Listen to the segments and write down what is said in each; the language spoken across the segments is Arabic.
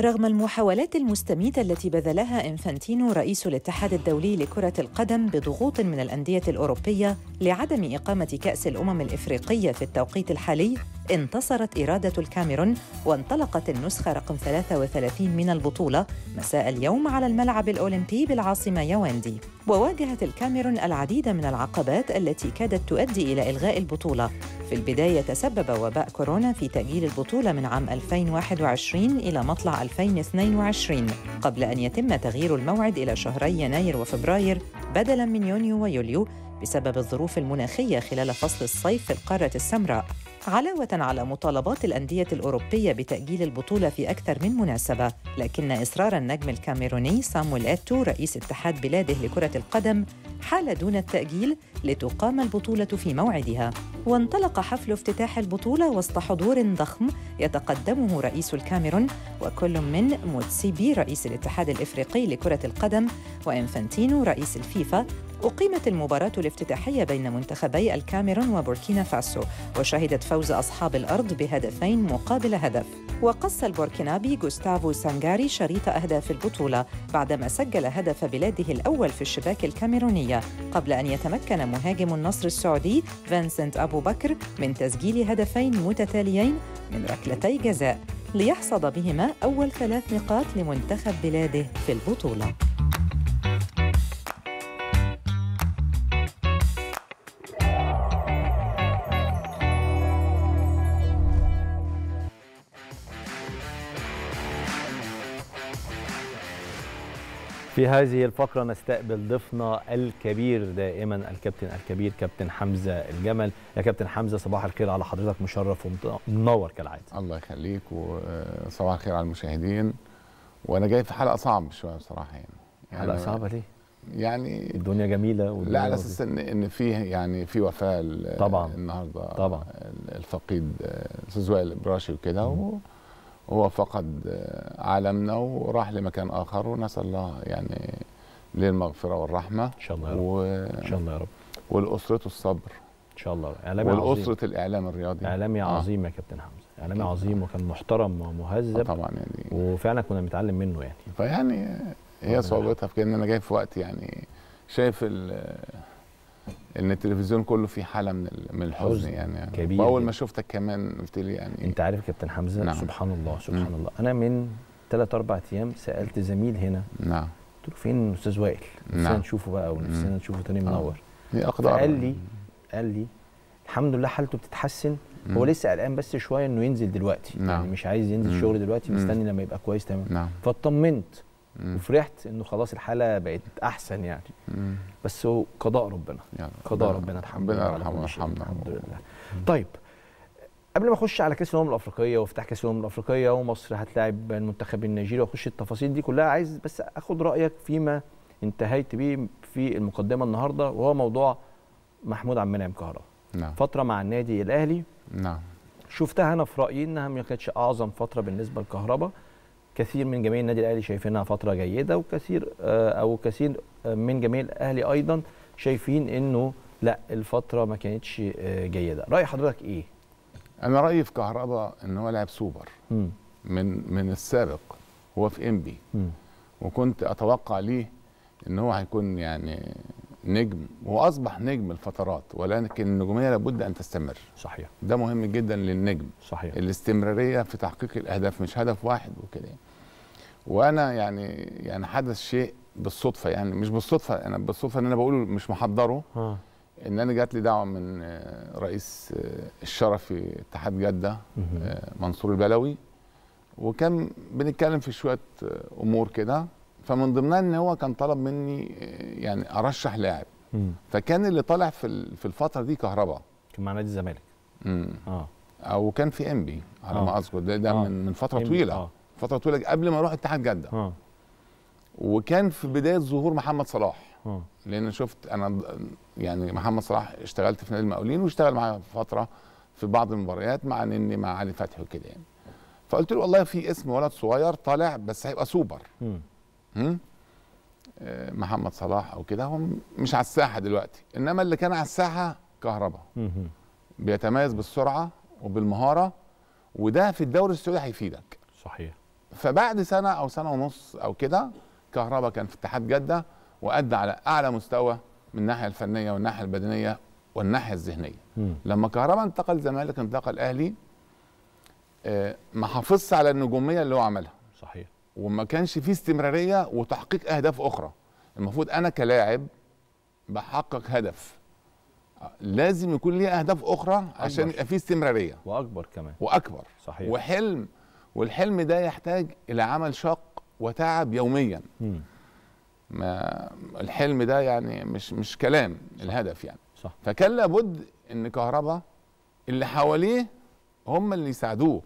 رغم المحاولات المستميتة التي بذلها إنفانتينو رئيس الاتحاد الدولي لكرة القدم بضغوط من الأندية الأوروبية لعدم إقامة كأس الأمم الإفريقية في التوقيت الحالي انتصرت إرادة الكاميرون وانطلقت النسخة رقم 33 من البطولة مساء اليوم على الملعب الأولمبي بالعاصمة يواندي وواجهت الكاميرون العديد من العقبات التي كادت تؤدي إلى إلغاء البطولة في البداية تسبب وباء كورونا في تأجيل البطولة من عام 2021 إلى مطلع 2022 قبل أن يتم تغيير الموعد إلى شهري يناير وفبراير بدلاً من يونيو ويوليو بسبب الظروف المناخية خلال فصل الصيف في القارة السمراء علاوة على مطالبات الأندية الأوروبية بتأجيل البطولة في أكثر من مناسبة، لكن إصرار النجم الكاميروني سامويل إتو رئيس اتحاد بلاده لكرة القدم حال دون التأجيل لتقام البطولة في موعدها، وانطلق حفل افتتاح البطولة وسط حضور ضخم يتقدمه رئيس الكاميرون وكل من موتسيبي رئيس الاتحاد الإفريقي لكرة القدم وإنفانتينو رئيس الفيفا أقيمت المباراة الافتتاحية بين منتخبي الكاميرون وبوركينا فاسو وشهدت فوز أصحاب الأرض بهدفين مقابل هدف وقص البوركينابي غوستافو سانغاري شريط أهداف البطولة بعدما سجل هدف بلاده الأول في الشباك الكاميرونية قبل أن يتمكن مهاجم النصر السعودي فانسنت أبو بكر من تسجيل هدفين متتاليين من ركلتي جزاء ليحصد بهما أول ثلاث نقاط لمنتخب بلاده في البطولة في هذه الفقرة نستقبل ضيفنا الكبير دائما الكابتن الكبير كابتن حمزة الجمل يا كابتن حمزة صباح الخير على حضرتك مشرف ومنور كالعادة الله يخليك وصباح الخير على المشاهدين وانا جاي في حلقة صعبة شوية بصراحة يعني, يعني حلقة صعبة ليه؟ يعني الدنيا جميله والدنيا لا على اساس ان ان في يعني في وفاه طبعا النهارده طبعا الفقيد آه، الاستاذ وائل البراشي وكده هو فقد آه، عالمنا وراح لمكان اخر ونسال الله يعني للمغفره والرحمه ان شاء الله يا رب و... ان شاء الله يا رب ولاسرته الصبر ان شاء الله اعلامي عظيم ولاسره الاعلام الرياضي اعلامي آه. عظيم آه. يا كابتن حمزه اعلامي عظيم وكان محترم ومهذب آه، طبعا يعني وفعلا كنا بنتعلم منه يعني فيعني هي صعوبتها في ان انا جاي في وقت يعني شايف ال ان التلفزيون كله فيه حاله من من الحزن يعني كبير واول ما شفتك كمان قلت لي يعني انت عارف كابتن حمزه نعم. سبحان الله سبحان مم. الله انا من ثلاث اربع ايام سالت زميل هنا نعم قلت له فين الاستاذ وائل؟ نفسنا نعم. نشوفه بقى ونفسنا نشوفه تاني منور آه. دي اقدر قال يعني. لي قال لي الحمد لله حالته بتتحسن مم. هو لسه قلقان بس شويه انه ينزل دلوقتي يعني نعم. يعني مش عايز ينزل مم. شغل دلوقتي مستني لما يبقى كويس تمام نعم. فاطمنت مم. وفرحت انه خلاص الحاله بقت احسن يعني مم. بس هو قضاء ربنا يعني قضاء ربنا الحمد لله ربنا يرحمه الحمد لله طيب قبل ما اخش على كاس الامم الافريقيه وافتتاح كاس الامم الافريقيه ومصر هتلاعب المنتخب النيجيري واخش التفاصيل دي كلها عايز بس اخد رايك فيما انتهيت بيه في المقدمه النهارده وهو موضوع محمود عبد المنعم كهرباء نعم فتره مع النادي الاهلي نعم شفتها انا في رايي انها ما كانتش اعظم فتره بالنسبه لكهرباء كثير من جماهير النادي الاهلي شايفينها فتره جيده وكثير آه، او كثير آه، من جماهير الاهلي ايضا شايفين انه لا الفتره ما كانتش آه، جيده راي حضرتك ايه انا رايي في كهربا ان هو لعب سوبر م. من من السابق هو في انبي وكنت اتوقع ليه ان هو هيكون يعني نجم واصبح نجم الفترات ولكن النجوميه لابد ان تستمر صحيح ده مهم جدا للنجم صحيح الاستمراريه في تحقيق الاهداف مش هدف واحد وكده وانا يعني يعني حدث شيء بالصدفه يعني مش بالصدفه انا بالصدفه ان انا بقوله مش محضره ها. آه. ان انا جات لي دعوه من آه، رئيس آه، الشرفي اتحاد جده منصور البلوي وكان بنتكلم في شويه امور كده فمن ضمنها ان هو كان طلب مني آه، يعني ارشح لاعب فكان اللي طالع في في الفتره دي كهربا كان مع نادي الزمالك اه او كان في انبي على آه. ما اذكر ده ده آه. من, من فتره طويله آه. فتره طويله قبل ما اروح اتحاد جده آه. وكان في بدايه ظهور محمد صلاح آه. لان شفت انا يعني محمد صلاح اشتغلت في نادي المقاولين واشتغل معايا فتره في بعض المباريات مع نني مع علي فتحي وكده يعني فقلت له والله في اسم ولد صغير طالع بس هيبقى سوبر م. آه، محمد صلاح او كده هم مش على الساحه دلوقتي انما اللي كان على الساحه كهربا بيتميز بالسرعه وبالمهاره وده في الدوري السعودي هيفيدك صحيح فبعد سنه او سنه ونص او كده كهربا كان في اتحاد جده وادى على اعلى مستوى من الناحيه الفنيه والناحيه البدنيه والناحيه الذهنيه لما كهربا انتقل الزمالك انتقل الاهلي آه، ما حافظش على النجوميه اللي هو عملها وما كانش فيه استمراريه وتحقيق اهداف اخرى المفروض انا كلاعب بحقق هدف لازم يكون ليه اهداف اخرى عشان يبقى فيه استمراريه واكبر كمان واكبر صحيح وحلم والحلم ده يحتاج الى عمل شاق وتعب يوميا ما الحلم ده يعني مش مش كلام صح. الهدف يعني صح. فكان لابد ان كهربا اللي حواليه هم اللي يساعدوه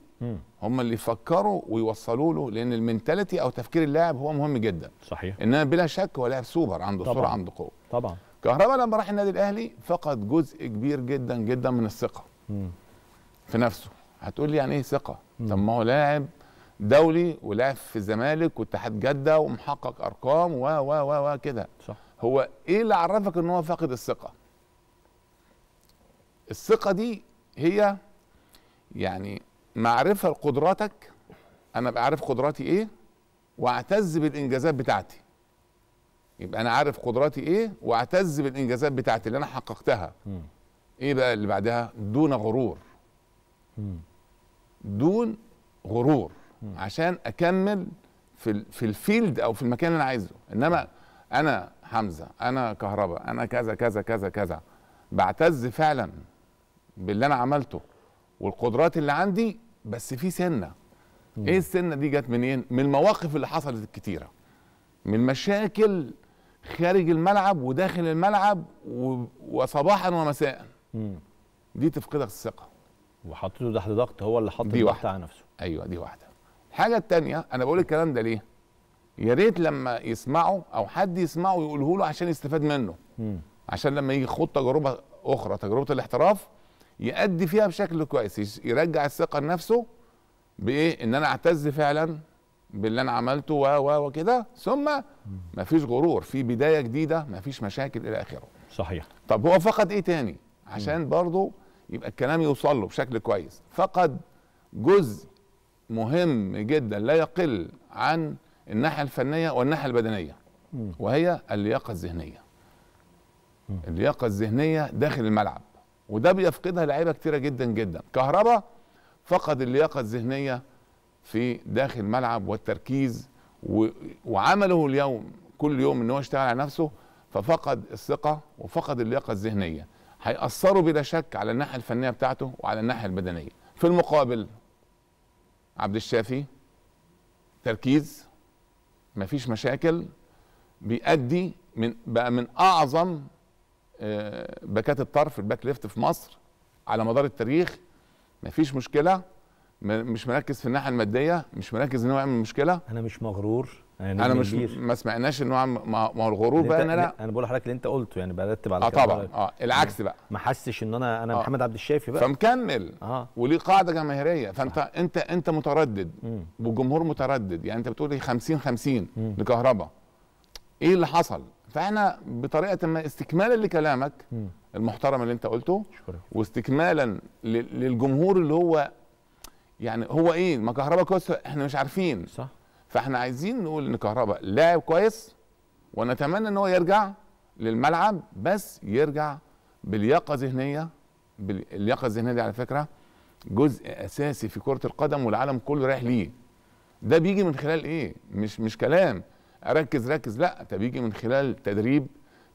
هم اللي يفكروا ويوصلوا له لان المنتاليتي او تفكير اللاعب هو مهم جدا صحيح انما بلا شك هو لاعب سوبر عنده سرعه عنده قوه طبعا كهربا لما راح النادي الاهلي فقد جزء كبير جدا جدا من الثقه في نفسه هتقول لي يعني ايه ثقه طب ما هو لاعب دولي ولاعب في الزمالك واتحاد جده ومحقق ارقام و و و و كده صح هو ايه اللي عرفك ان هو فاقد الثقه الثقه دي هي يعني معرفه لقدراتك انا ابقى عارف قدراتي ايه واعتز بالانجازات بتاعتي يبقى انا عارف قدراتي ايه واعتز بالانجازات بتاعتي اللي انا حققتها م. ايه بقى اللي بعدها دون غرور م. دون غرور م. عشان اكمل في في الفيلد او في المكان اللي انا عايزه انما انا حمزه انا كهرباء انا كذا كذا كذا كذا بعتز فعلا باللي انا عملته والقدرات اللي عندي بس في سنه مم. ايه السنه دي جت منين من المواقف اللي حصلت الكتيره من مشاكل خارج الملعب وداخل الملعب و... وصباحا ومساء مم. دي تفقدك الثقه وحطيته تحت ضغط هو اللي حط الضغط على نفسه ايوه دي واحده الحاجه الثانيه انا بقول الكلام ده ليه يا ريت لما يسمعه او حد يسمعه يقوله له عشان يستفاد منه مم. عشان لما يجي خد تجربه اخرى تجربه الاحتراف يأدي فيها بشكل كويس يرجع الثقه لنفسه بايه ان انا اعتز فعلا باللي انا عملته و و وكده ثم مفيش غرور في بدايه جديده مفيش مشاكل الى اخره صحيح طب هو فقد ايه تاني عشان برضه يبقى الكلام يوصل له بشكل كويس فقد جزء مهم جدا لا يقل عن الناحيه الفنيه والناحيه البدنيه وهي اللياقه الذهنيه اللياقه الذهنيه داخل الملعب وده بيفقدها لعيبه كتيره جدا جدا كهربا فقد اللياقه الذهنيه في داخل الملعب والتركيز وعمله اليوم كل يوم ان هو يشتغل على نفسه ففقد الثقه وفقد اللياقه الذهنيه هيأثروا بلا شك على الناحيه الفنيه بتاعته وعلى الناحيه البدنيه في المقابل عبد الشافي تركيز مفيش مشاكل بيأدي من بقى من اعظم آه، باكات الطرف الباك ليفت في مصر على مدار التاريخ مفيش مشكله مش مركز في الناحيه الماديه مش مركز ان هو يعمل مشكله انا مش مغرور انا, أنا مش ما سمعناش ان هو ما هو الغرور بقى انا لا انا بقول لحضرتك اللي انت قلته يعني برتب على اه طبعا اه العكس بقى ما حسش ان انا انا آه. محمد عبد الشافي بقى فمكمل آه. وليه قاعده جماهيريه فانت آه. انت انت متردد والجمهور متردد يعني انت بتقول 50 50 لكهرباء ايه اللي حصل فاحنا بطريقه ما استكمالا لكلامك المحترم اللي انت قلته شكرا. واستكمالا للجمهور اللي هو يعني هو ايه ما كهربا كويس احنا مش عارفين صح فاحنا عايزين نقول ان كهربا لاعب كويس ونتمنى ان هو يرجع للملعب بس يرجع بلياقه ذهنيه اللياقه الذهنيه دي على فكره جزء اساسي في كره القدم والعالم كله رايح ليه ده بيجي من خلال ايه مش مش كلام اركز ركز لا ده بيجي من خلال تدريب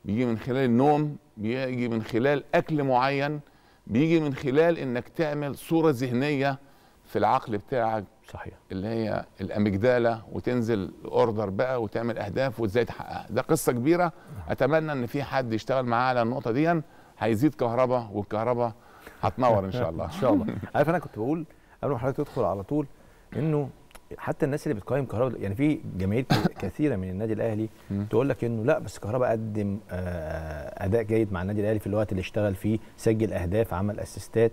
بيجي من خلال النوم بيجي من خلال اكل معين بيجي من خلال انك تعمل صوره ذهنيه في العقل بتاعك صحيح اللي هي الاميجدالا وتنزل اوردر بقى وتعمل اهداف وازاي تحققها ده قصه كبيره اتمنى ان في حد يشتغل معاه على النقطه دي هيزيد كهرباء والكهرباء هتنور ان شاء الله ان شاء الله عارف انا كنت بقول قبل ما حضرتك تدخل على طول انه حتى الناس اللي بتقيم كهربا يعني في جماهير كثيره من النادي الاهلي تقول لك انه لا بس كهربا قدم آه، اداء جيد مع النادي الاهلي في الوقت اللي اشتغل فيه سجل اهداف عمل اسيستات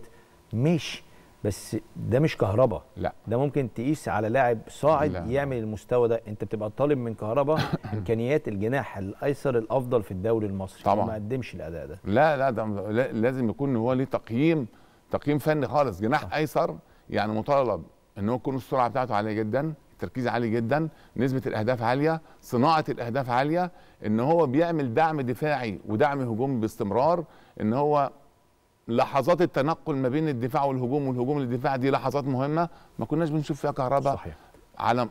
ماشي بس ده مش كهربا لا ده ممكن تقيس على لاعب صاعد لا. يعمل المستوى ده انت بتبقى طالب من كهربا امكانيات الجناح الايسر الافضل في الدوري المصري طبعا ما قدمش الاداء ده لا لا ده لازم يكون هو ليه تقييم تقييم فني خالص جناح ايسر يعني مطالب ان هو تكون السرعه بتاعته عاليه جدا التركيز عالي جدا نسبه الاهداف عاليه صناعه الاهداف عاليه ان هو بيعمل دعم دفاعي ودعم هجومي باستمرار ان هو لحظات التنقل ما بين الدفاع والهجوم والهجوم للدفاع دي لحظات مهمه ما كناش بنشوف فيها كهرباء صحيح. على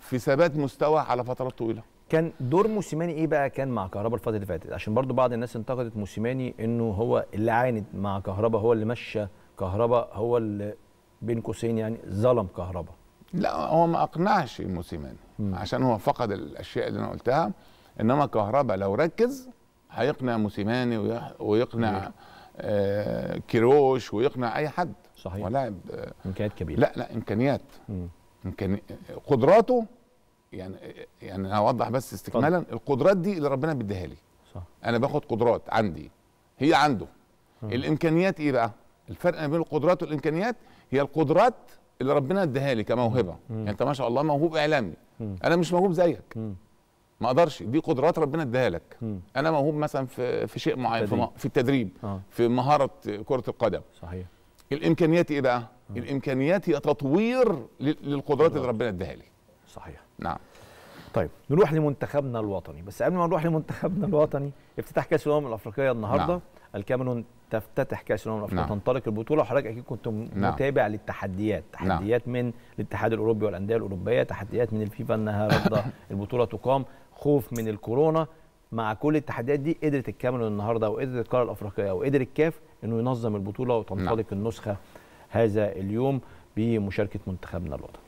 في ثبات مستوى على فترات طويله كان دور موسيماني ايه بقى كان مع كهربا الفتره اللي فاتت عشان برضو بعض الناس انتقدت موسيماني انه هو اللي عاند مع كهربا هو اللي مشى كهربا هو اللي بين قوسين يعني ظلم كهربا لا هو ما اقنعش موسيماني عشان هو فقد الاشياء اللي انا قلتها انما كهربا لو ركز هيقنع موسيماني ويقنع آه كيروش ويقنع اي حد صحيح ولاعب آه امكانيات كبيره لا لا امكانيات امكان قدراته يعني يعني اوضح بس استكمالا طب. القدرات دي اللي ربنا بيديها لي صح. انا باخد قدرات عندي هي عنده الامكانيات ايه بقى الفرق بين القدرات والامكانيات هي القدرات اللي ربنا اداها لي كموهبه مم. يعني انت ما شاء الله موهوب اعلامي مم. انا مش موهوب زيك مم. ما اقدرش دي قدرات ربنا اداها لك مم. انا موهوب مثلا في في شيء معين في, في التدريب آه. في مهاره كره القدم صحيح الامكانيات ايه بقى آه. الامكانيات هي تطوير للقدرات اللي ربنا اداها لي صحيح نعم طيب نروح لمنتخبنا الوطني بس قبل ما نروح لمنتخبنا الوطني افتتاح كاس الامم الافريقيه النهارده نعم. الكاميرون تفتتح كاس الامم الافريقيه نعم. تنطلق البطوله وحضرتك اكيد كنت نعم. متابع نعم. للتحديات تحديات نعم. من الاتحاد الاوروبي والانديه الاوروبيه تحديات من الفيفا انها رافضه البطوله تقام خوف من الكورونا مع كل التحديات دي قدرت الكاميرون النهارده وقدرت القاره الافريقيه وقدر الكاف انه ينظم البطوله وتنطلق نعم. النسخه هذا اليوم بمشاركه منتخبنا الوطني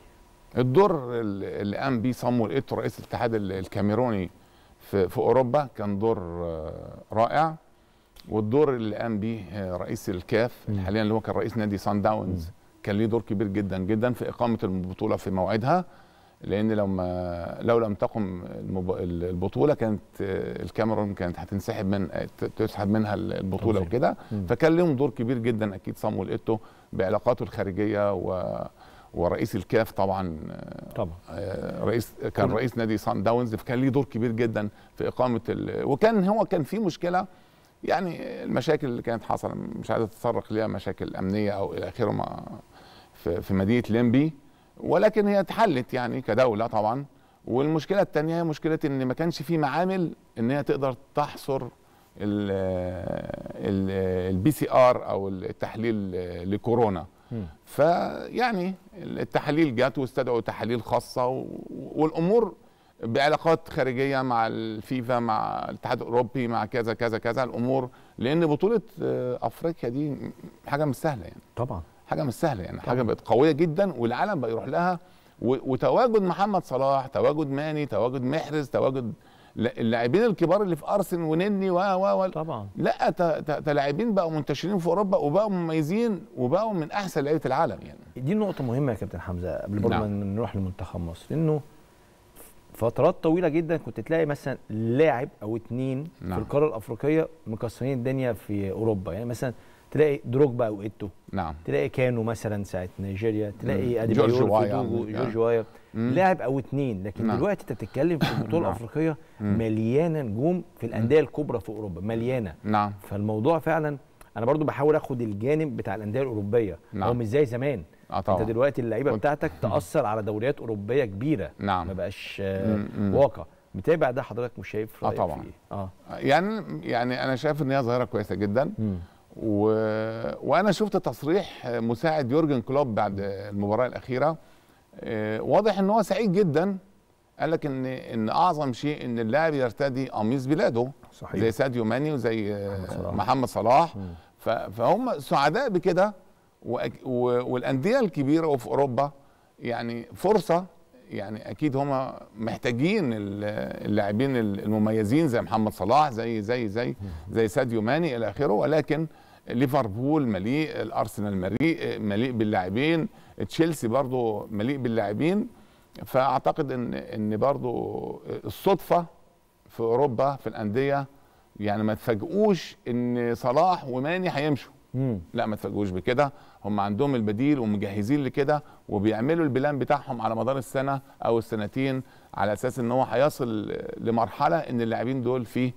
الدور اللي قام بيه صمو رئيس الاتحاد الكاميروني في, في اوروبا كان دور آه، رائع والدور اللي قام بيه رئيس الكاف حاليا اللي هو كان رئيس نادي سان داونز كان ليه دور كبير جدا جدا في اقامه البطوله في موعدها لان لو ما لو لم تقم البطوله كانت الكاميرون كانت هتنسحب من تسحب منها البطوله وكده فكان لهم دور كبير جدا اكيد صامويل ايتو بعلاقاته الخارجيه و ورئيس الكاف طبعا طبعا آه، رئيس كان رئيس نادي سان داونز فكان ليه دور كبير جدا في اقامه ال... وكان هو كان في مشكله يعني المشاكل اللي كانت حصلت مش عايز اتطرق ليها مشاكل امنيه او الى اخره في مدينه ليمبي ولكن هي اتحلت يعني كدوله طبعا والمشكله الثانيه هي مشكله ان ما كانش في معامل ان هي تقدر تحصر البي سي ار او التحليل لكورونا فيعني التحاليل جت واستدعوا تحاليل خاصه والامور بعلاقات خارجيه مع الفيفا مع الاتحاد الاوروبي مع كذا كذا كذا الامور لان بطوله آه، افريقيا دي حاجه مش سهله يعني طبعا حاجه مش سهله يعني طبعا. حاجه بقت قويه جدا والعالم بقى يروح لها وتواجد محمد صلاح تواجد ماني تواجد محرز تواجد اللاعبين الكبار اللي في ارسنال ونني و و و طبعا لا تلاعبين بقوا منتشرين في اوروبا وبقوا مميزين وبقوا من احسن لعيبه العالم يعني دي نقطه مهمه يا كابتن حمزه قبل نعم. ما نروح لمنتخب مصر انه فترات طويله جدا كنت تلاقي مثلا لاعب او اتنين نعم. في القاره الافريقيه مكسرين الدنيا في اوروبا يعني مثلا تلاقي دروك بقى وقته نعم تلاقي كانو مثلا ساعه نيجيريا تلاقي اديبيور جورج وايا نعم. لاعب او اتنين لكن نعم. دلوقتي انت بتتكلم في البطوله الافريقيه نعم. مليانه نجوم في الانديه الكبرى في اوروبا مليانه نعم فالموضوع فعلا انا برضو بحاول اخد الجانب بتاع الانديه الاوروبيه نعم. هو مش زي زمان آه طبعا. انت دلوقتي اللعيبه بتاعتك تاثر على دوريات اوروبيه كبيره نعم ما بقاش آه، واقع متابع ده حضرتك مش شايف اه طبعا فيه. اه يعني يعني انا شايف ان هي ظاهره كويسه جدا و... وانا شفت تصريح مساعد يورجن كلوب بعد المباراه الاخيره آه، واضح ان هو سعيد جدا قال لك ان ان اعظم شيء ان اللاعب يرتدي قميص بلاده صحيح. زي ساديو ماني وزي آه، محمد صلاح, محمد صلاح. فهم سعداء بكده والانديه الكبيره وفي اوروبا يعني فرصه يعني اكيد هما محتاجين اللاعبين المميزين زي محمد صلاح زي زي زي زي ساديو ماني الى اخره ولكن ليفربول مليء الارسنال مليء مليء باللاعبين تشيلسي برضو مليء باللاعبين فاعتقد ان ان برضو الصدفه في اوروبا في الانديه يعني ما تفاجئوش ان صلاح وماني هيمشوا لا ما تفاجئوش بكده هم عندهم البديل ومجهزين لكده وبيعملوا البلان بتاعهم على مدار السنه او السنتين على اساس ان هو هيصل لمرحله ان اللاعبين دول في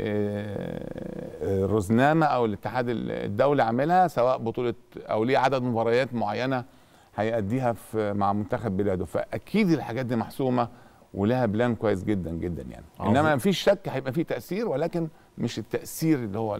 آه، آه، رزنامه او الاتحاد الدولي عاملها سواء بطوله او ليه عدد مباريات معينه هيأديها في مع منتخب بلاده فاكيد الحاجات دي محسومه ولها بلان كويس جدا جدا يعني عظيم. انما مفيش شك هيبقى فيه تاثير ولكن مش التاثير اللي هو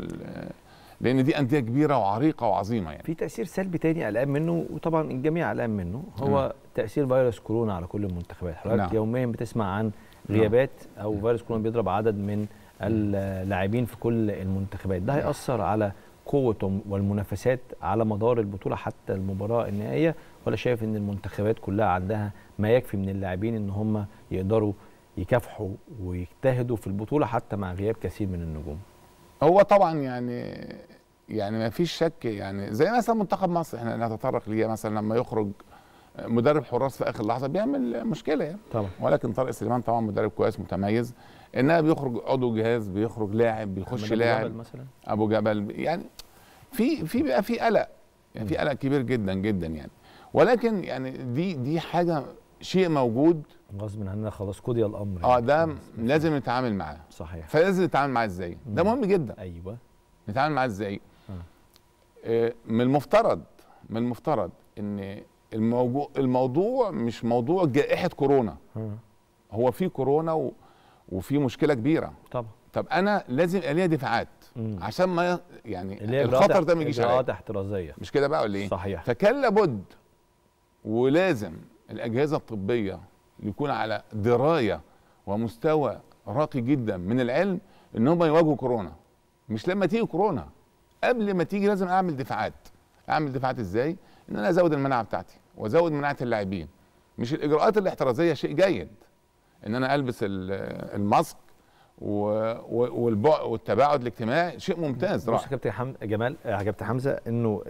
لان دي انديه كبيره وعريقه وعظيمه يعني في تاثير سلبي تاني قلقان منه وطبعا الجميع قلقان منه هو م. تاثير فيروس كورونا على كل المنتخبات حضرتك نعم. يوميا بتسمع عن نعم. غيابات او فيروس كورونا بيضرب عدد من اللاعبين في كل المنتخبات ده هياثر على قوه والمنافسات على مدار البطوله حتى المباراه النهائيه ولا شايف ان المنتخبات كلها عندها ما يكفي من اللاعبين ان هم يقدروا يكافحوا ويجتهدوا في البطوله حتى مع غياب كثير من النجوم هو طبعا يعني يعني ما فيش شك يعني زي مثلا منتخب مصر احنا نتطرق ليه مثلا لما يخرج مدرب حراس في اخر لحظه بيعمل مشكله يعني طبعا ولكن طارق سليمان طبعا مدرب كويس متميز انها بيخرج عضو جهاز بيخرج لاعب بيخش لاعب ابو جبل مثلا ابو جبل يعني في في بقى في قلق يعني في قلق كبير جدا جدا يعني ولكن يعني دي دي حاجه شيء موجود غصب عننا خلاص قضي الامر يعني. اه ده لازم نتعامل معاه صحيح فلازم نتعامل معاه ازاي ده مهم جدا ايوه نتعامل معاه ازاي آه. آه من المفترض من المفترض ان الموضوع الموضوع مش موضوع جائحه كورونا آه. هو في كورونا و... وفي مشكله كبيره طبعا طب انا لازم يبقى دفاعات مم. عشان ما يعني الخطر ده ما يجيش عليا احترازيه مش كده بقى ولا ايه صحيح فكان لابد ولازم الاجهزه الطبيه يكون على درايه ومستوى راقي جدا من العلم ان هم يواجهوا كورونا مش لما تيجي كورونا قبل ما تيجي لازم اعمل دفاعات اعمل دفاعات ازاي ان انا ازود المناعه بتاعتي وازود مناعه اللاعبين مش الاجراءات الاحترازيه شيء جيد ان انا البس آه، الماسك والتباعد الاجتماعي شيء ممتاز بص يا كابتن حمد جمال يا كابتن حمزه انه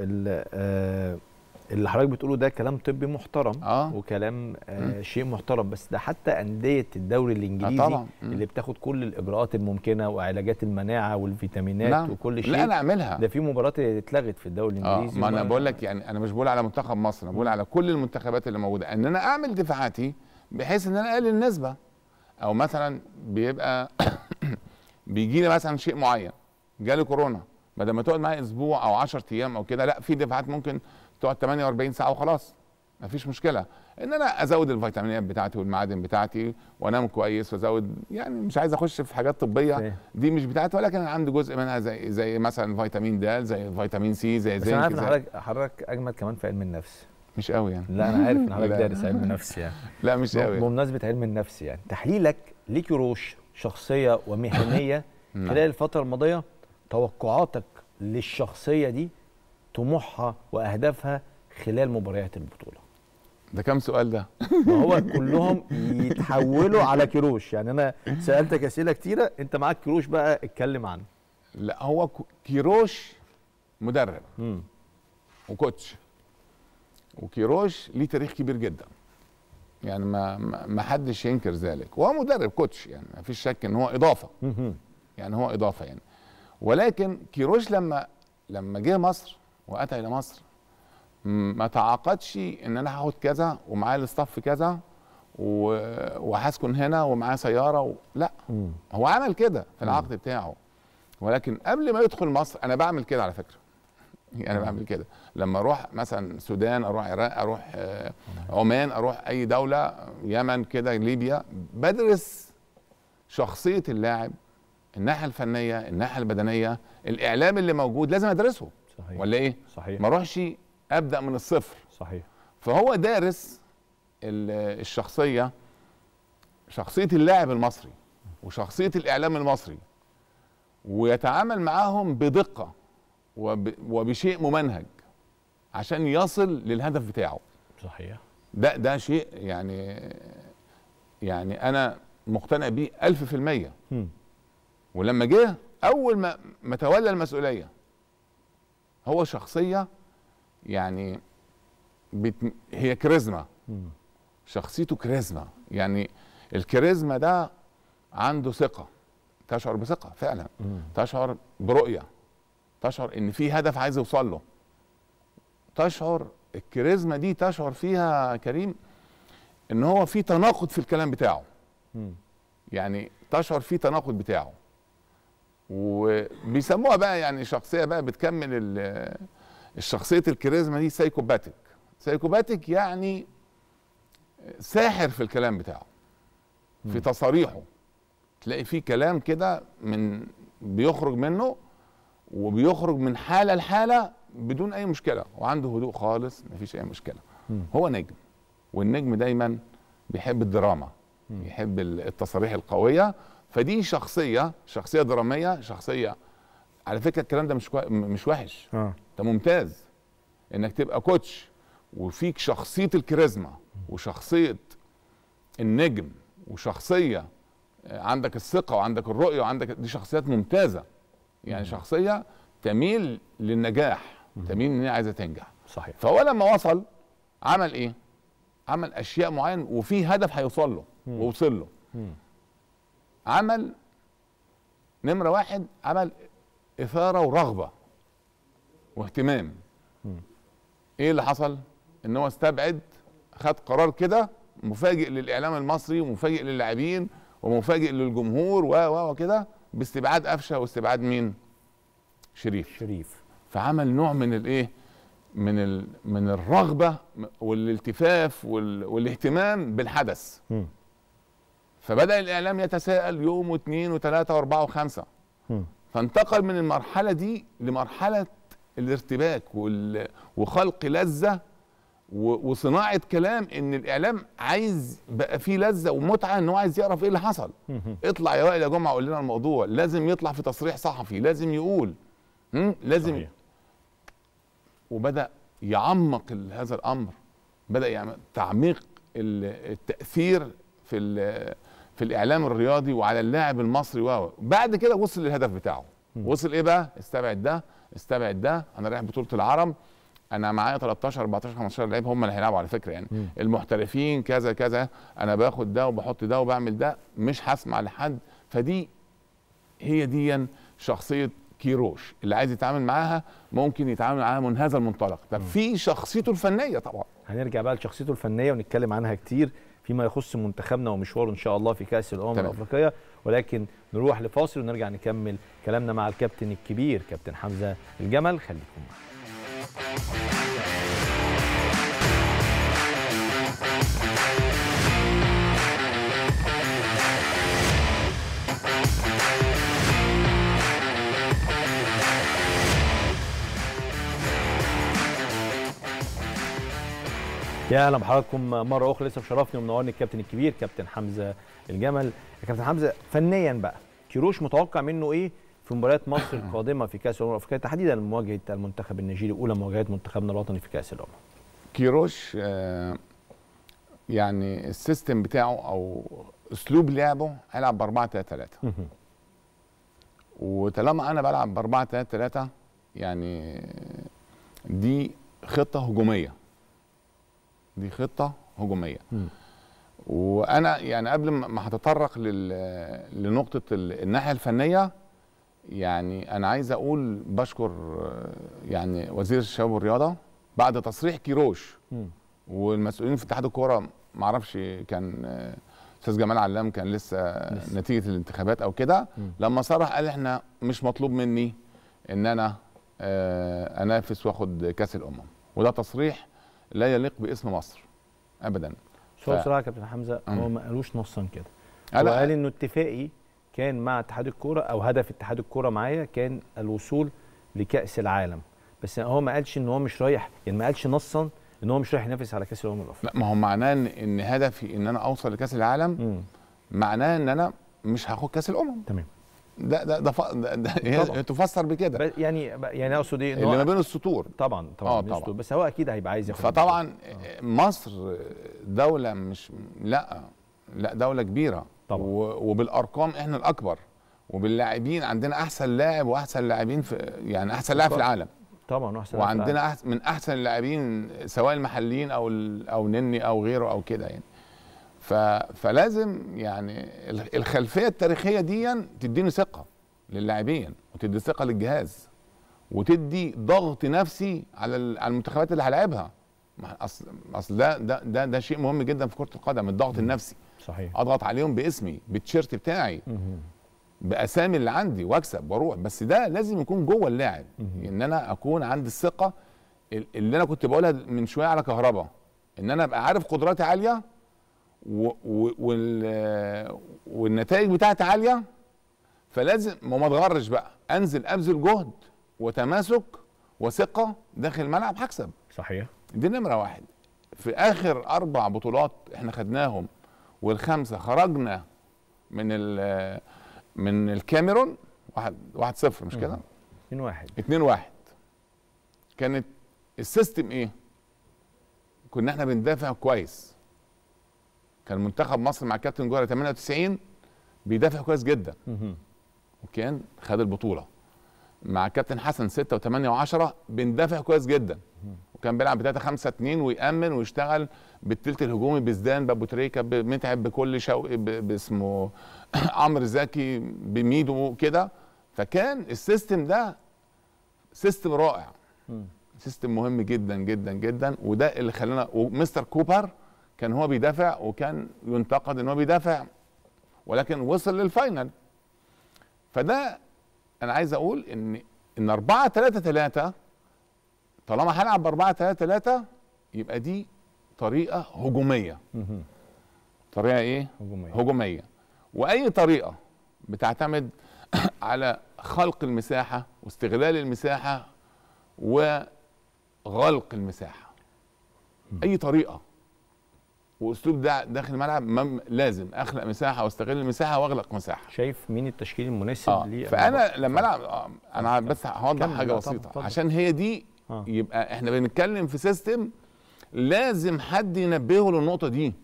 اللي حضرتك بتقوله ده كلام طبي محترم آه. وكلام آه شيء محترم بس ده حتى انديه الدوري الانجليزي آه طبعًا. اللي بتاخد كل الاجراءات الممكنه وعلاجات المناعه والفيتامينات نعم. وكل شيء لا انا اعملها ده في مباراه اتلغت في الدوري آه، الانجليزي آه. ما انا بقول لك يعني انا مش بقول على منتخب مصر انا بقول على كل المنتخبات اللي موجوده ان انا اعمل دفاعاتي بحيث ان انا اقلل النسبه او مثلا بيبقى بيجي لي مثلا شيء معين جالي كورونا بدل ما تقعد معايا اسبوع او 10 ايام او كده لا في دفاعات ممكن تقعد 48 ساعه وخلاص مفيش مشكله ان انا ازود الفيتامينات بتاعتي والمعادن بتاعتي وانام كويس وازود يعني مش عايز اخش في حاجات طبيه دي مش بتاعتي ولكن انا عندي جزء منها زي زي مثلا فيتامين د زي فيتامين سي زي زنك بس انا عارف ان حضرتك حضرتك اجمد كمان في علم النفس مش قوي يعني لا انا عارف ان حضرتك دارس علم النفس يعني لا مش قوي بمناسبه علم النفس يعني تحليلك روش شخصيه ومهنيه نعم. خلال الفتره الماضيه توقعاتك للشخصيه دي طموحها واهدافها خلال مباريات البطوله ده كام سؤال ده ما هو كلهم يتحولوا على كروش يعني انا سالتك اسئله كتيره انت معاك كروش بقى اتكلم عنه لا هو كيروش مدرب مم. وكوتش وكيروش ليه تاريخ كبير جدا يعني ما ما حدش ينكر ذلك وهو مدرب كوتش يعني ما فيش شك ان هو اضافه مم. يعني هو اضافه يعني ولكن كيروش لما لما جه مصر واتى الى مصر ما تعاقدش ان انا هاخد كذا ومعايا الاستاف كذا وهسكن هنا ومعايا سياره و... لا مم. هو عمل كده في العقد بتاعه ولكن قبل ما يدخل مصر انا بعمل كده على فكره انا يعني بعمل كده لما اروح مثلا السودان اروح العراق اروح آه، عمان اروح اي دوله يمن كده ليبيا بدرس شخصيه اللاعب الناحيه الفنيه الناحيه البدنيه الاعلام اللي موجود لازم ادرسه صحيح. ولا ايه صحيح ما اروحش ابدا من الصفر صحيح فهو دارس الشخصيه شخصيه اللاعب المصري وشخصيه الاعلام المصري ويتعامل معاهم بدقه وبشيء ممنهج عشان يصل للهدف بتاعه صحيح ده ده شيء يعني يعني انا مقتنع بيه ألف في المية ولما جه أول ما, ما تولى المسؤولية هو شخصيه يعني بت... هي كاريزما شخصيته كاريزما يعني الكاريزما ده عنده ثقه تشعر بثقه فعلا مم. تشعر برؤيه تشعر ان في هدف عايز يوصل له تشعر الكاريزما دي تشعر فيها كريم ان هو في تناقض في الكلام بتاعه مم. يعني تشعر في تناقض بتاعه وبيسموها بقى يعني شخصيه بقى بتكمل الشخصيه الكاريزما دي سايكوباتيك سايكوباتيك يعني ساحر في الكلام بتاعه في تصاريحه تلاقي فيه كلام كده من بيخرج منه وبيخرج من حاله لحاله بدون اي مشكله وعنده هدوء خالص مفيش اي مشكله هو نجم والنجم دايما بيحب الدراما م. بيحب التصاريح القويه فدي شخصيه شخصيه دراميه شخصيه على فكره الكلام ده مش مش وحش اه انت ممتاز انك تبقى كوتش وفيك شخصيه الكاريزما وشخصيه النجم وشخصيه آه، عندك الثقه وعندك الرؤيه وعندك دي شخصيات ممتازه يعني شخصيه تميل للنجاح تميل ان هي عايزه تنجح صحيح فهو لما وصل عمل ايه عمل اشياء معينه وفي هدف هيوصل له ووصل له عمل نمرة واحد عمل إثارة ورغبة واهتمام إيه اللي حصل؟ إن هو استبعد خد قرار كده مفاجئ للإعلام المصري ومفاجئ للاعبين ومفاجئ للجمهور و و وكده باستبعاد قفشة واستبعاد مين؟ شريف شريف فعمل نوع من الإيه؟ من ال... من الرغبة والالتفاف وال... والاهتمام بالحدث م. فبدا الاعلام يتساءل يوم واثنين وثلاثه واربعه وخمسه فانتقل من المرحله دي لمرحله الارتباك وخلق لذه وصناعه كلام ان الاعلام عايز بقى فيه لذه ومتعه ان هو عايز يعرف ايه اللي حصل اطلع يا وائل يا جمعه قول لنا الموضوع لازم يطلع في تصريح صحفي لازم يقول لازم صحيح. وبدا يعمق هذا الامر بدا يعمل تعميق التاثير في في الاعلام الرياضي وعلى اللاعب المصري و بعد كده وصل للهدف بتاعه وصل ايه بقى استبعد ده استبعد ده انا رايح بطوله العرب انا معايا 13 14 15 لعيب هم اللي هيلعبوا على فكره يعني مم. المحترفين كذا كذا انا باخد ده وبحط ده وبعمل ده مش هسمع لحد فدي هي دي شخصيه كيروش اللي عايز يتعامل معاها ممكن يتعامل معاها من هذا المنطلق طب في شخصيته الفنيه طبعا هنرجع بقى لشخصيته الفنيه ونتكلم عنها كتير فيما يخص منتخبنا ومشواره ان شاء الله في كاس الامم الافريقيه ولكن نروح لفاصل ونرجع نكمل كلامنا مع الكابتن الكبير كابتن حمزه الجمل خليكم معنا يا اهلا بحضراتكم مره اخرى لسه مشرفني ومنورني الكابتن الكبير كابتن حمزه الجمل يا كابتن حمزه فنيا بقى كيروش متوقع منه ايه في مباريات مصر القادمه في كاس الامم الافريقيه تحديدا مواجهه المنتخب النيجيري اولى مواجهات منتخبنا الوطني في كاس الامم كيروش آه، يعني السيستم بتاعه او اسلوب لعبه هيلعب ب 4 3 3 وطالما انا بلعب ب 4 3 3 يعني دي خطه هجوميه دي خطه هجوميه م. وانا يعني قبل ما هتطرق لنقطه الناحيه الفنيه يعني انا عايز اقول بشكر يعني وزير الشباب والرياضه بعد تصريح كيروش م. والمسؤولين في اتحاد الكوره ما اعرفش كان استاذ جمال علام كان لسه نتيجه الانتخابات او كده لما صرح قال احنا مش مطلوب مني ان انا آه، انافس واخد كاس الامم وده تصريح لا يليق باسم مصر ابدا شو ف... بصراحه يا كابتن حمزه هو ما قالوش نصا كده هو قال انه اتفاقي كان مع اتحاد الكوره او هدف اتحاد الكوره معايا كان الوصول لكاس العالم بس هو ما قالش ان هو مش رايح يعني ما قالش نصا ان هو مش رايح ينافس على كاس الامم الافريقيه لا ما هو معناه ان هدفي ان انا اوصل لكاس العالم م. معناه ان انا مش هاخد كاس الامم تمام لا ده ده, ف... ده, ده تفسر بكده يعني يعني اقصد ايه اللي ما بين السطور طبعا طبعا, آه طبعا. بس هو اكيد هيبقى عايز ياخد فطبعا آه. مصر دوله مش لا لا دوله كبيره طبعا و... وبالارقام احنا الاكبر وباللاعبين عندنا احسن لاعب واحسن لاعبين في يعني احسن لاعب في العالم طبعا احسن وعندنا أحسن من احسن اللاعبين سواء المحليين او ال... او نني او غيره او كده يعني فلازم يعني الخلفيه التاريخيه دي تديني ثقه للاعبين وتدي ثقه للجهاز وتدي ضغط نفسي على على المنتخبات اللي هلاعبها اصل اصل ده ده ده, ده شيء مهم جدا في كره القدم الضغط النفسي صحيح اضغط عليهم باسمي بالتيشيرت بتاعي باسامي اللي عندي واكسب واروح بس ده لازم يكون جوه اللاعب ان انا اكون عندي الثقه اللي انا كنت بقولها من شويه على كهربا ان انا ابقى عارف قدراتي عاليه و والنتائج بتاعتي عاليه فلازم ما اتغرش بقى انزل ابذل جهد وتماسك وثقه داخل الملعب هكسب صحيح دي نمره واحد في اخر اربع بطولات احنا خدناهم والخمسه خرجنا من من الكاميرون واحد واحد صفر مش كده؟ 2 1 2 1 كانت السيستم ايه؟ كنا احنا بندافع كويس كان منتخب مصر مع كابتن جوهر 98 بيدافع كويس جدا وكان خد البطوله مع كابتن حسن 6 و8 و10 بندافع كويس جدا وكان بيلعب ب 3 5 2 ويامن ويشتغل بالثلث الهجومي بزدان بابو تريكه بمتعب بكل شوقي باسمه عمرو زكي بميدو كده فكان السيستم ده سيستم رائع سيستم مهم جدا جدا جدا وده اللي خلانا ومستر كوبر كان هو بيدافع وكان ينتقد ان هو بيدافع ولكن وصل للفاينل فده انا عايز اقول ان ان 4 3 3 طالما هلعب ب 4 3 3 يبقى دي طريقه هجوميه طريقه ايه هجوميه هجوميه واي طريقه بتعتمد على خلق المساحه واستغلال المساحه وغلق المساحه اي طريقه واسلوب ده داخل الملعب لازم اخلق مساحه واستغل المساحه واغلق مساحه شايف مين التشكيل المناسب آه. ليه فانا لما العب آه، انا بس هوضح حاجه بسيطه طب. عشان هي دي آه. يبقى احنا بنتكلم في سيستم لازم حد ينبهه للنقطه دي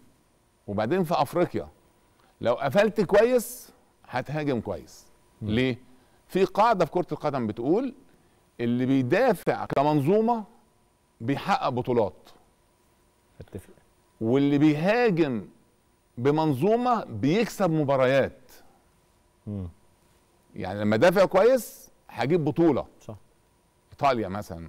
وبعدين في افريقيا لو قفلت كويس هتهاجم كويس م. ليه في قاعده في كره القدم بتقول اللي بيدافع كمنظومه بيحقق بطولات اتفق واللي بيهاجم بمنظومه بيكسب مباريات مم. يعني لما دافع كويس هجيب بطوله صح ايطاليا مثلا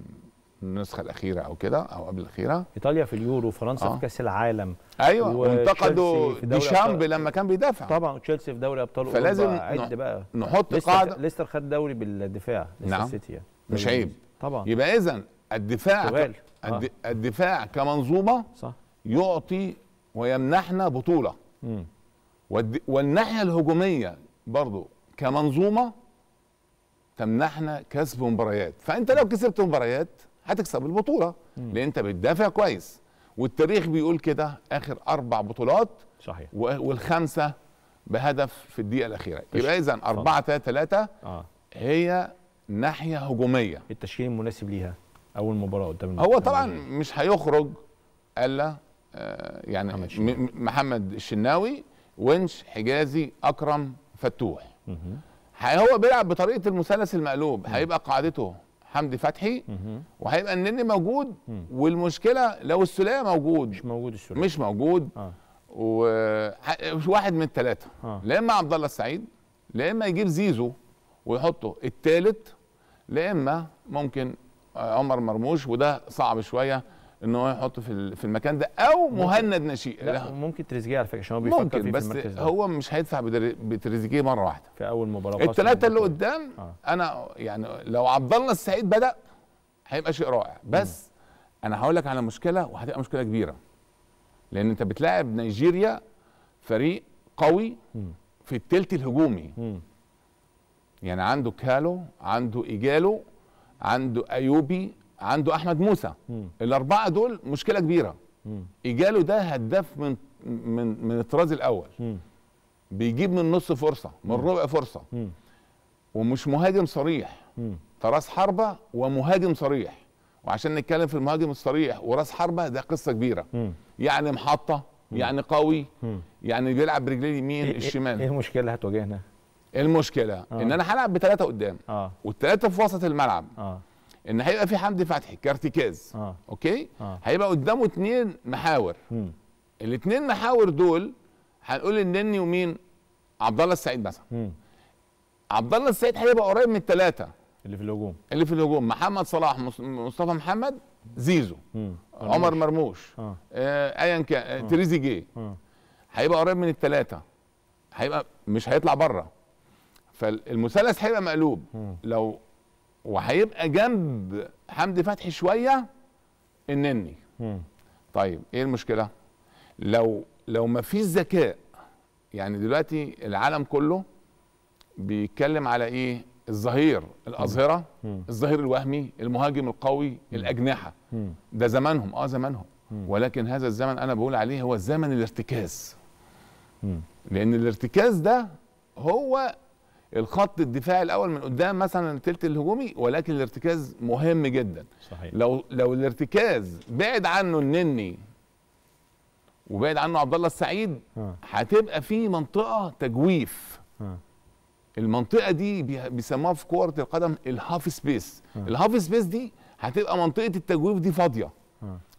النسخه الاخيره او كده او قبل الاخيره ايطاليا في اليورو فرنسا آه. في كاس العالم ايوه وانتقدوا ديشامب لما كان بيدافع طبعا تشيلسي في دوري ابطال اوروبا فلازم عد بقى نحط ليستر قاعده ليستر خد دوري بالدفاع ليستر نعم. سيتي يعني. مش عيب طبعا يبقى اذا الدفاع ك... آه. الدفاع كمنظومه صح يعطي ويمنحنا بطوله والناحيه الهجوميه برضو كمنظومه تمنحنا كسب مباريات فانت لو كسبت مباريات هتكسب البطوله لان انت بتدافع كويس والتاريخ بيقول كده اخر اربع بطولات صحيح والخمسه بهدف في الدقيقه الاخيره يبقى اذا أربعة ثلاثة آه. هي ناحيه هجوميه التشكيل المناسب ليها اول مباراه قدام هو طبعا مش هيخرج الا آه، يعني محمد, الشناوي ونش حجازي اكرم فتوح هو بيلعب بطريقه المثلث المقلوب هيبقى قاعدته حمدي فتحي وهيبقى النني موجود والمشكله لو السليه موجود مش موجود السليه مش موجود آه. وواحد من الثلاثه آه. لا اما عبد الله السعيد لا اما يجيب زيزو ويحطه الثالث لا اما ممكن آه، عمر مرموش وده صعب شويه ان هو يحطه في في المكان ده او مهند نشيء لا, ممكن تريزيجيه على فكره عشان هو بيفكر ممكن فيه بس في المركز ده. هو مش هيدفع بتريزيجيه مره واحده في اول مباراه الثلاثه اللي قدام آه. انا يعني لو عبد الله السعيد بدا هيبقى شيء رائع بس مم. انا هقول لك على مشكله وهتبقى مشكله كبيره لان انت بتلاعب نيجيريا فريق قوي في الثلث الهجومي مم. يعني عنده كالو عنده ايجالو عنده ايوبي عنده احمد موسى الاربعه دول مشكله كبيره ايجالو ده هداف من من من الطراز الاول بيجيب من نص فرصه من ربع فرصه ومش مهاجم صريح فراس حربه ومهاجم صريح وعشان نتكلم في المهاجم الصريح وراس حربه ده قصه كبيره يعني محطه يعني قوي يعني بيلعب برجليه اليمين إيه, إيه، الشمال ايه المشكله اللي هتواجهنا المشكله آه. ان انا هلعب بثلاثه قدام آه. والثلاثه في وسط الملعب آه. ان هيبقى في حمدي فتحي كارتكاز آه. اوكي آه. هيبقى قدامه اثنين محاور الاثنين محاور دول هنقول النني ومين عبد الله السعيد مثلا عبد الله السعيد هيبقى قريب من الثلاثه اللي في الهجوم اللي في الهجوم محمد صلاح مصطفى محمد زيزو مم. عمر مرموش آه. آه ايا كان آه. آه. تريزيجيه آه. هيبقى قريب من الثلاثه هيبقى مش هيطلع بره فالمثلث هيبقى مقلوب مم. لو وهيبقى جنب حمدي فتحي شويه النني طيب ايه المشكله لو لو ما فيش ذكاء يعني دلوقتي العالم كله بيتكلم على ايه الظهير الاظهره الظهير الوهمي المهاجم القوي الاجنحه ده زمانهم اه زمانهم ولكن هذا الزمن انا بقول عليه هو زمن الارتكاز لان الارتكاز ده هو الخط الدفاعي الاول من قدام مثلا الثلث الهجومي ولكن الارتكاز مهم جدا صحيح. لو لو الارتكاز بعد عنه النني وبعد عنه عبد الله السعيد هتبقى في منطقه تجويف ها. المنطقه دي بيسموها في كره القدم الهاف سبيس الهاف سبيس دي هتبقى منطقه التجويف دي فاضيه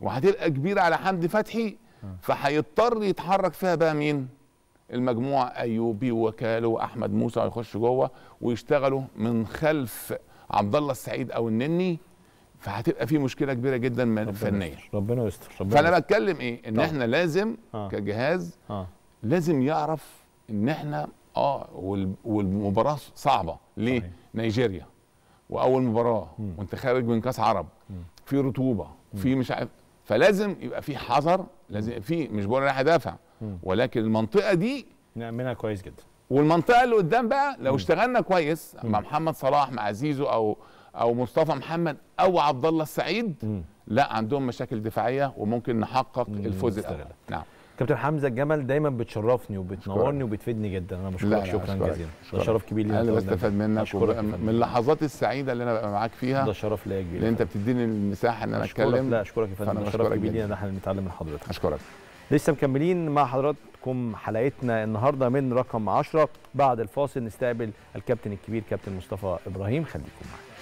وهتبقى كبيره على حمدي فتحي فهيضطر يتحرك فيها بقى مين المجموعه ايوبي وكاله واحمد موسى يخش جوه ويشتغلوا من خلف عبد الله السعيد او النني فهتبقى في مشكله كبيره جدا من ربنا فنيه ربنا يستر ربنا فانا بتكلم ايه ان طبعا. احنا لازم آه. كجهاز آه. لازم يعرف ان احنا اه والمباراه صعبه ليه صحيح. نيجيريا واول مباراه وانت خارج من كاس عرب في رطوبه وفي في مش عارف فلازم يبقى في حذر لازم في مش بقول انا هدافع ولكن المنطقه دي نعملها كويس جدا والمنطقه اللي قدام بقى لو اشتغلنا كويس مع محمد صلاح مع زيزو او او مصطفى محمد او عبد الله السعيد لا عندهم مشاكل دفاعيه وممكن نحقق الفوز الاول نعم كابتن حمزه الجمل دايما بتشرفني وبتنورني وبتفيدني جدا انا بشكرك شكرا جزيلا ده شرف كبير لي انا بستفاد منك من اللحظات السعيده اللي انا ببقى معاك فيها ده شرف ليا كبير اللي انت بتديني المساحه ان انا اتكلم لا اشكرك يا فندم شرف كبير لي ان احنا نتعلم من حضرتك اشكرك لسه مكملين مع حضراتكم حلقتنا النهارده من رقم 10 بعد الفاصل نستقبل الكابتن الكبير كابتن مصطفى ابراهيم خليكم معانا